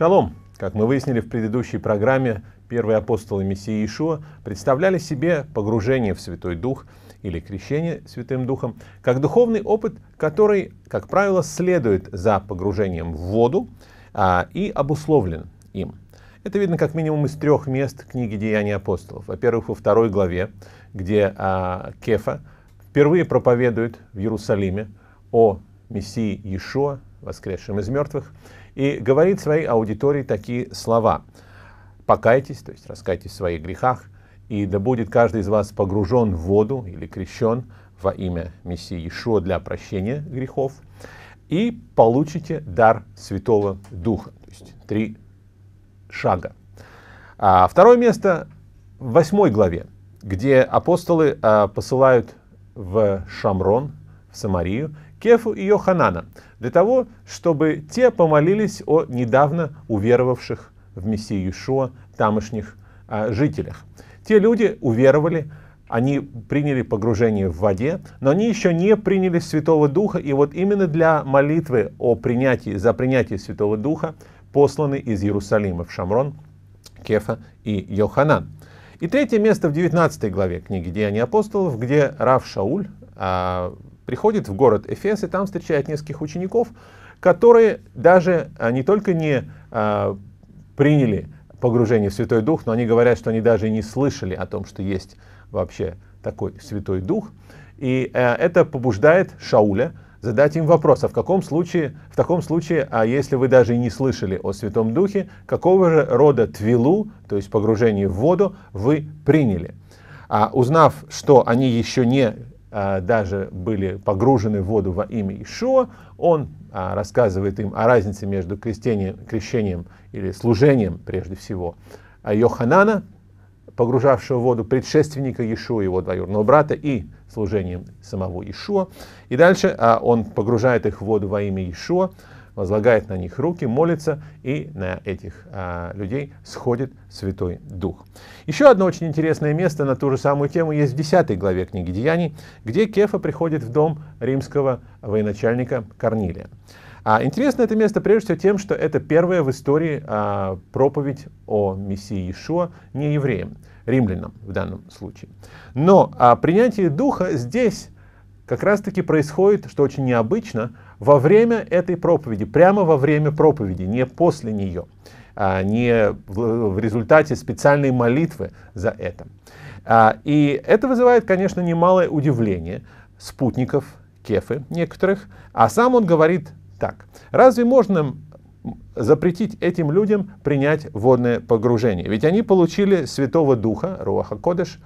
Шалом! Как мы выяснили в предыдущей программе, первые апостолы Мессии Иешуа представляли себе погружение в Святой Дух или крещение Святым Духом как духовный опыт, который, как правило, следует за погружением в воду а, и обусловлен им. Это видно как минимум из трех мест книги «Деяния апостолов». Во-первых, во второй главе, где а, Кефа впервые проповедует в Иерусалиме о Мессии Иешуа, воскресшем из мертвых, и говорит своей аудитории такие слова. «Покайтесь, то есть раскайтесь в своих грехах, и да будет каждый из вас погружен в воду или крещен во имя Мессии Ишуа для прощения грехов, и получите дар Святого Духа». То есть три шага. А второе место в восьмой главе, где апостолы а, посылают в Шамрон, в Самарию, Кефу и Йоханана, для того, чтобы те помолились о недавно уверовавших в Мессию Иешуа тамошних а, жителях. Те люди уверовали, они приняли погружение в воде, но они еще не приняли Святого Духа, и вот именно для молитвы о принятии, за принятие Святого Духа посланы из Иерусалима в Шамрон Кефа и Йоханан. И третье место в 19 главе книги «Деяния апостолов», где Рав Шауль, а, приходит в город Эфес и там встречает нескольких учеников, которые даже а, не только не а, приняли погружение в Святой Дух, но они говорят, что они даже не слышали о том, что есть вообще такой Святой Дух. И э, это побуждает Шауля задать им вопрос, а в каком случае, в таком случае, а если вы даже не слышали о Святом Духе, какого же рода твилу, то есть погружение в воду, вы приняли? А узнав, что они еще не а, даже были погружены в воду во имя Ишуа, он а, рассказывает им о разнице между крещением, крещением или служением, прежде всего, а Йоханана, погружавшего в воду предшественника Иешуа, его двоюродного брата, и служением самого Иешуа. И дальше он погружает их в воду во имя Иешуа, возлагает на них руки, молится, и на этих а, людей сходит Святой Дух. Еще одно очень интересное место на ту же самую тему есть в 10 главе книги Деяний, где Кефа приходит в дом римского военачальника Корнилия. А интересно это место прежде всего тем, что это первая в истории а, проповедь о Мессии Иешуа не евреям, римлянам в данном случае. Но а, принятие Духа здесь как раз-таки происходит, что очень необычно, во время этой проповеди, прямо во время проповеди, не после нее, а не в результате специальной молитвы за это. А, и это вызывает, конечно, немалое удивление спутников Кефы некоторых, а сам он говорит так. Разве можно запретить этим людям принять водное погружение? Ведь они получили Святого Духа, Руаха Кодеш,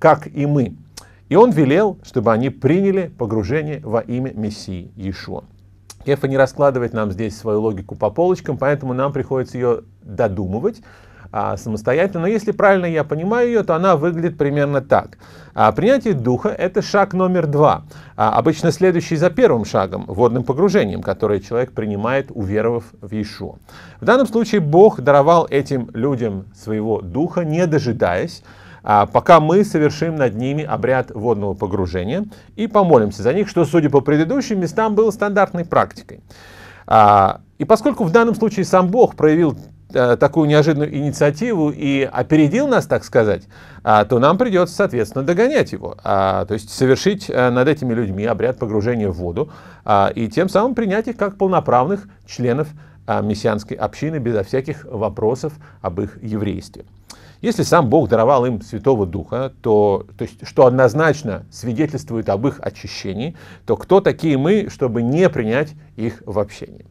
как и мы. И он велел, чтобы они приняли погружение во имя Мессии Иешуа. Кефа не раскладывает нам здесь свою логику по полочкам, поэтому нам приходится ее додумывать а, самостоятельно. Но если правильно я понимаю ее, то она выглядит примерно так. А, принятие духа – это шаг номер два, а, обычно следующий за первым шагом – водным погружением, которое человек принимает, уверовав в Иешуа. В данном случае Бог даровал этим людям своего духа, не дожидаясь, а пока мы совершим над ними обряд водного погружения и помолимся за них, что, судя по предыдущим местам, было стандартной практикой. А, и поскольку в данном случае сам Бог проявил э, такую неожиданную инициативу и опередил нас, так сказать, а, то нам придется, соответственно, догонять его. То есть совершить э, над этими людьми обряд погружения в воду и тем самым принять их как полноправных членов мессианской общины безо всяких вопросов об их еврействе. Если сам Бог даровал им Святого Духа, то, то есть, что однозначно свидетельствует об их очищении, то кто такие мы, чтобы не принять их в общении?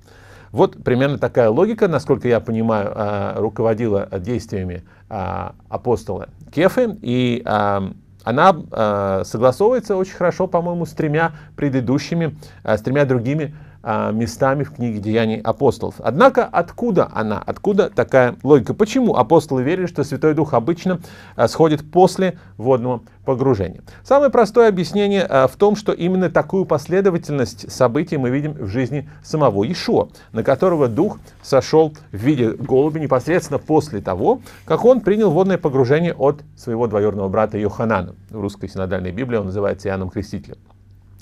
Вот примерно такая логика, насколько я понимаю, а, руководила действиями а, апостола Кефы, и а, она согласовывается очень хорошо, по-моему, с тремя предыдущими, с тремя другими а, местами в книге «Деяний апостолов». Однако откуда она? Откуда такая логика? Почему апостолы верили, что Святой Дух обычно а, сходит после водного погружения? Самое простое объяснение а, в том, что именно такую последовательность событий мы видим в жизни самого Ишо, на которого Дух сошел в виде голуби непосредственно после того, как он принял водное погружение от своего двоюродного брата Йоханана. В русской синодальной Библии он называется Иоанном Крестителем.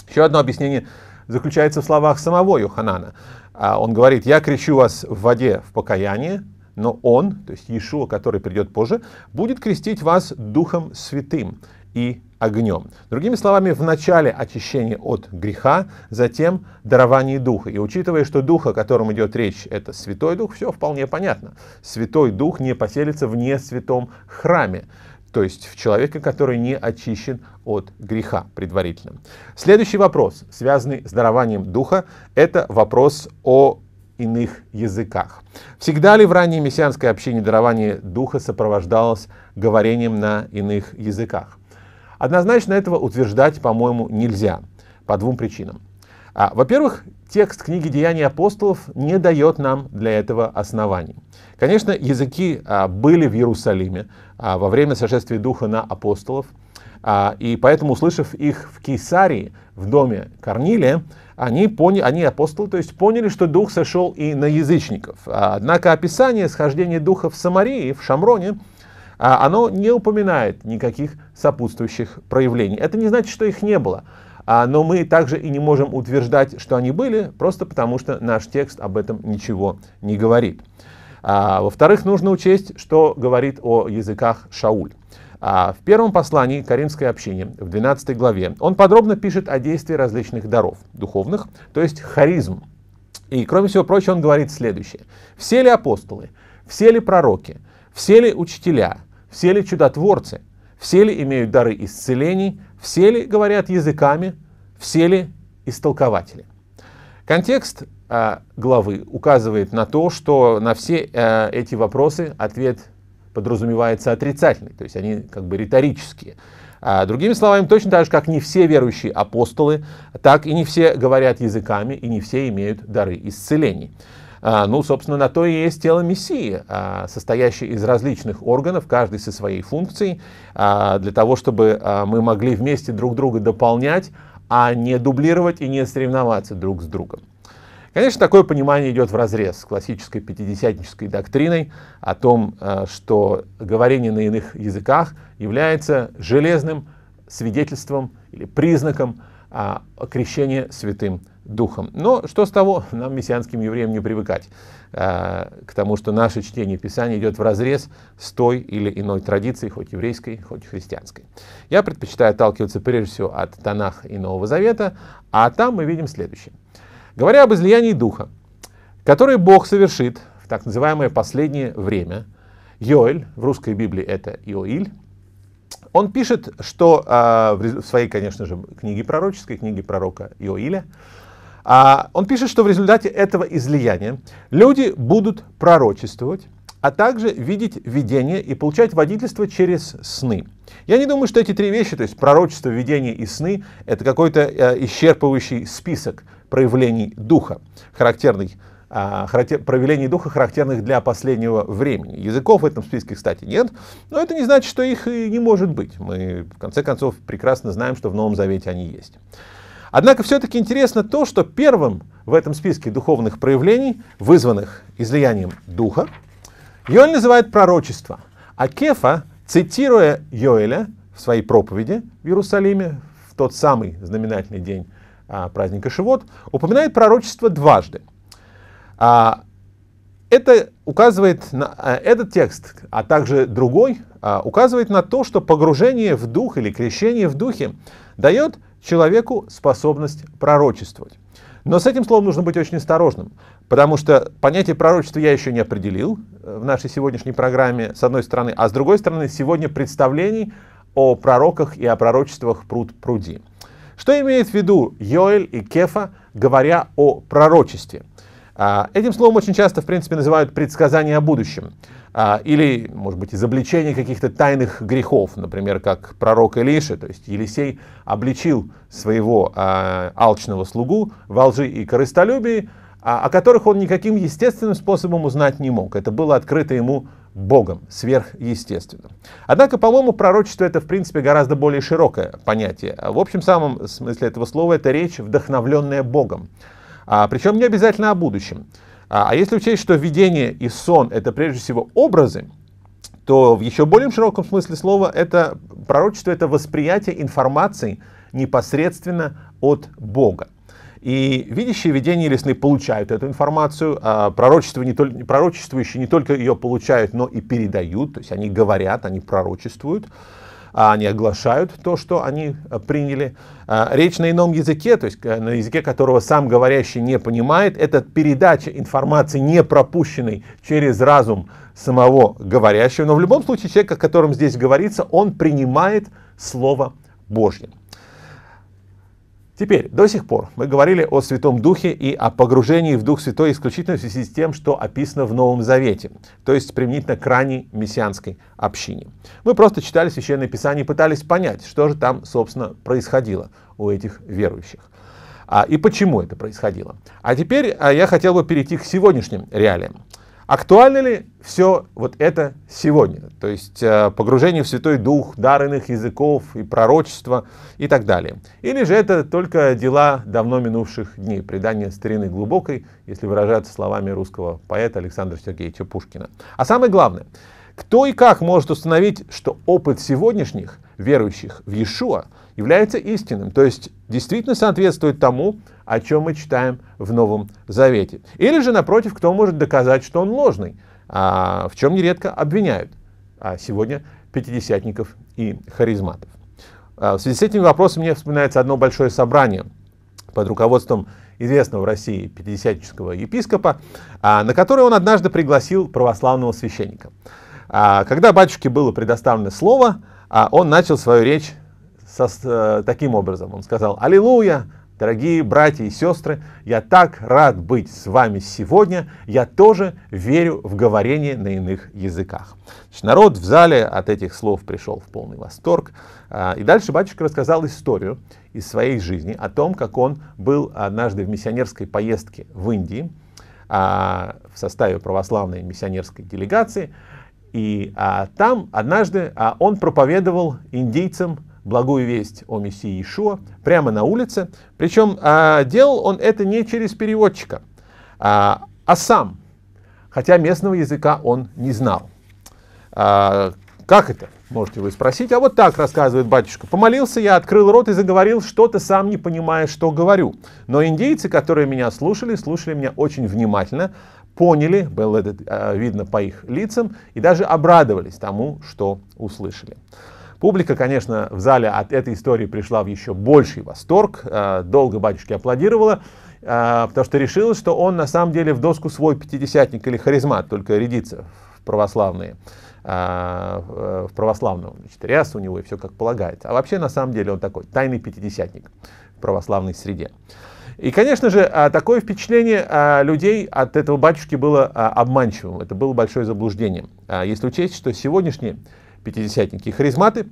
Еще одно объяснение заключается в словах самого Йоханана. А он говорит, я крещу вас в воде в покаянии, но он, то есть Иешуа, который придет позже, будет крестить вас Духом Святым и огнем. Другими словами, в начале очищение от греха, затем дарование Духа. И учитывая, что Дух, о котором идет речь, это Святой Дух, все вполне понятно. Святой Дух не поселится в несвятом храме то есть в человека, который не очищен от греха предварительно. Следующий вопрос, связанный с дарованием духа, это вопрос о иных языках. Всегда ли в ранней мессианской общине дарование духа сопровождалось говорением на иных языках? Однозначно этого утверждать, по-моему, нельзя по двум причинам. А, во-первых, текст книги «Деяний апостолов» не дает нам для этого оснований. Конечно, языки а, были в Иерусалиме а, во время сошествия Духа на апостолов, а, и поэтому, услышав их в Кесарии, в доме Корнилия, они, поняли, они апостолы, то есть поняли, что Дух сошел и на язычников. А, однако описание схождения Духа в Самарии, в Шамроне, а, оно не упоминает никаких сопутствующих проявлений. Это не значит, что их не было. А, но мы также и не можем утверждать, что они были, просто потому что наш текст об этом ничего не говорит. А, во-вторых, нужно учесть, что говорит о языках Шауль. А, в первом послании Каримской общине, в 12 главе, он подробно пишет о действии различных даров духовных, то есть харизм. И, кроме всего прочего, он говорит следующее. Все ли апостолы, все ли пророки, все ли учителя, все ли чудотворцы – все ли имеют дары исцелений? Все ли говорят языками? Все ли истолкователи? Контекст э, главы указывает на то, что на все э, эти вопросы ответ подразумевается отрицательный, то есть они как бы риторические. А, другими словами, точно так же, как не все верующие апостолы, так и не все говорят языками, и не все имеют дары исцелений. А, ну, собственно, на то и есть тело Мессии, а, состоящее из различных органов, каждый со своей функцией, а, для того, чтобы мы могли вместе друг друга дополнять, а не дублировать и не соревноваться друг с другом. Конечно, такое понимание идет в разрез с классической пятидесятнической доктриной о том, что говорение на иных языках является железным свидетельством или признаком а, крещение Святым Духом. Но что с того, нам, мессианским евреям, не привыкать а, к тому, что наше чтение Писания идет вразрез с той или иной традицией, хоть еврейской, хоть христианской. Я предпочитаю отталкиваться прежде всего от Танаха и Нового Завета, а там мы видим следующее. Говоря об излиянии Духа, который Бог совершит в так называемое последнее время, Йоэль, в русской Библии это Иоиль, он пишет, что а, в своей, конечно же, книге пророческой, книге пророка Иоиля, а, он пишет, что в результате этого излияния люди будут пророчествовать, а также видеть видение и получать водительство через сны. Я не думаю, что эти три вещи, то есть пророчество, видение и сны, это какой-то э, исчерпывающий список проявлений духа, характерный а, характер, проявлений духа, характерных для последнего времени. Языков в этом списке, кстати, нет, но это не значит, что их и не может быть. Мы, в конце концов, прекрасно знаем, что в Новом Завете они есть. Однако все-таки интересно то, что первым в этом списке духовных проявлений, вызванных излиянием духа, Йоэль называет пророчество, а Кефа, цитируя Йоэля в своей проповеди в Иерусалиме, в тот самый знаменательный день а, праздника Шивот, упоминает пророчество дважды – а, это указывает на а, этот текст, а также другой, а, указывает на то, что погружение в дух или крещение в духе дает человеку способность пророчествовать. Но с этим словом нужно быть очень осторожным, потому что понятие пророчества я еще не определил э, в нашей сегодняшней программе, с одной стороны, а с другой стороны, сегодня представлений о пророках и о пророчествах пруд пруди. Что имеет в виду Йоэль и Кефа, говоря о пророчестве – а, этим словом очень часто, в принципе, называют предсказания о будущем. А, или, может быть, изобличение каких-то тайных грехов, например, как пророк Илиша, то есть Елисей обличил своего а, алчного слугу во лжи и корыстолюбии, о которых он никаким естественным способом узнать не мог. Это было открыто ему Богом, сверхъестественным. Однако, по-моему, пророчество это, в принципе, гораздо более широкое понятие. В общем самом смысле этого слова это речь, вдохновленная Богом. А, причем не обязательно о будущем. А, а если учесть, что видение и сон это прежде всего образы, то в еще более широком смысле слова это пророчество это восприятие информации непосредственно от Бога. И видящие видения или сны получают эту информацию, а пророчество не только, пророчествующие не только ее получают, но и передают, то есть они говорят, они пророчествуют а они оглашают то, что они э, приняли. А, речь на ином языке, то есть э, на языке, которого сам говорящий не понимает, это передача информации, не пропущенной через разум самого говорящего. Но в любом случае человек, о котором здесь говорится, он принимает Слово Божье. Теперь, до сих пор мы говорили о Святом Духе и о погружении в Дух Святой исключительно в связи с тем, что описано в Новом Завете, то есть применительно к ранней мессианской общине. Мы просто читали Священное Писание и пытались понять, что же там, собственно, происходило у этих верующих а, и почему это происходило. А теперь а, я хотел бы перейти к сегодняшним реалиям. Актуально ли все вот это сегодня? То есть э, погружение в Святой Дух, дар иных языков и пророчества и так далее. Или же это только дела давно минувших дней, предание старины глубокой, если выражаться словами русского поэта Александра Сергеевича Пушкина. А самое главное, кто и как может установить, что опыт сегодняшних верующих в Иешуа является истинным, то есть действительно соответствует тому, о чем мы читаем в Новом Завете. Или же, напротив, кто может доказать, что он ложный, а, в чем нередко обвиняют. А сегодня пятидесятников и харизматов. А, в связи с этим вопросом мне вспоминается одно большое собрание под руководством известного в России пятидесятнического епископа, а, на которое он однажды пригласил православного священника. Когда батюшке было предоставлено слово, он начал свою речь со, э, таким образом. Он сказал, «Аллилуйя, дорогие братья и сестры, я так рад быть с вами сегодня, я тоже верю в говорение на иных языках». Значит, народ в зале от этих слов пришел в полный восторг. А, и дальше батюшка рассказал историю из своей жизни о том, как он был однажды в миссионерской поездке в Индии а, в составе православной миссионерской делегации. И а, там однажды а, он проповедовал индейцам благую весть о Мессии Ишуа прямо на улице. Причем а, делал он это не через переводчика, а, а сам, хотя местного языка он не знал. А, как это, можете вы спросить? А вот так рассказывает батюшка. Помолился я, открыл рот и заговорил что-то, сам не понимая, что говорю. Но индейцы, которые меня слушали, слушали меня очень внимательно, поняли, было это а, видно по их лицам, и даже обрадовались тому, что услышали. Публика, конечно, в зале от этой истории пришла в еще больший восторг. Э, долго батюшки аплодировала, э, потому что решила, что он на самом деле в доску свой пятидесятник или харизмат, только рядится в православные э, в православном значит, ряс у него и все как полагается. А вообще, на самом деле, он такой тайный пятидесятник в православной среде. И, конечно же, такое впечатление людей от этого батюшки было обманчивым. Это было большое заблуждение. Если учесть, что сегодняшние пятидесятники и харизматы,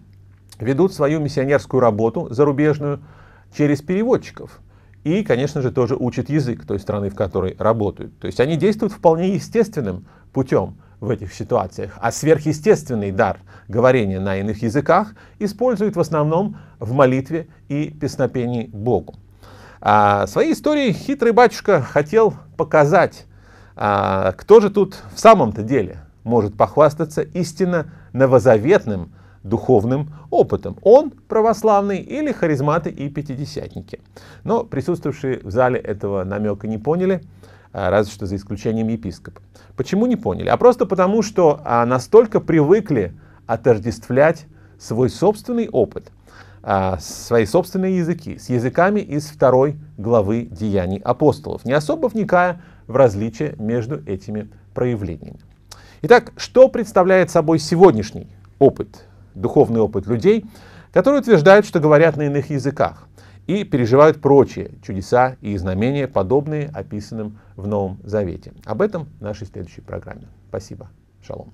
ведут свою миссионерскую работу зарубежную через переводчиков. И, конечно же, тоже учат язык той страны, в которой работают. То есть они действуют вполне естественным путем в этих ситуациях. А сверхъестественный дар говорения на иных языках используют в основном в молитве и песнопении Богу. А своей историей хитрый батюшка хотел показать, а, кто же тут в самом-то деле может похвастаться истинно новозаветным духовным опытом. Он православный или харизматы и пятидесятники. Но присутствовавшие в зале этого намека не поняли, а, разве что за исключением епископа. Почему не поняли? А просто потому, что а, настолько привыкли отождествлять свой собственный опыт, а, свои собственные языки с языками из второй главы Деяний апостолов, не особо вникая в различия между этими проявлениями. Итак, что представляет собой сегодняшний опыт, духовный опыт людей, которые утверждают, что говорят на иных языках и переживают прочие чудеса и знамения, подобные описанным в Новом Завете. Об этом в нашей следующей программе. Спасибо. Шалом.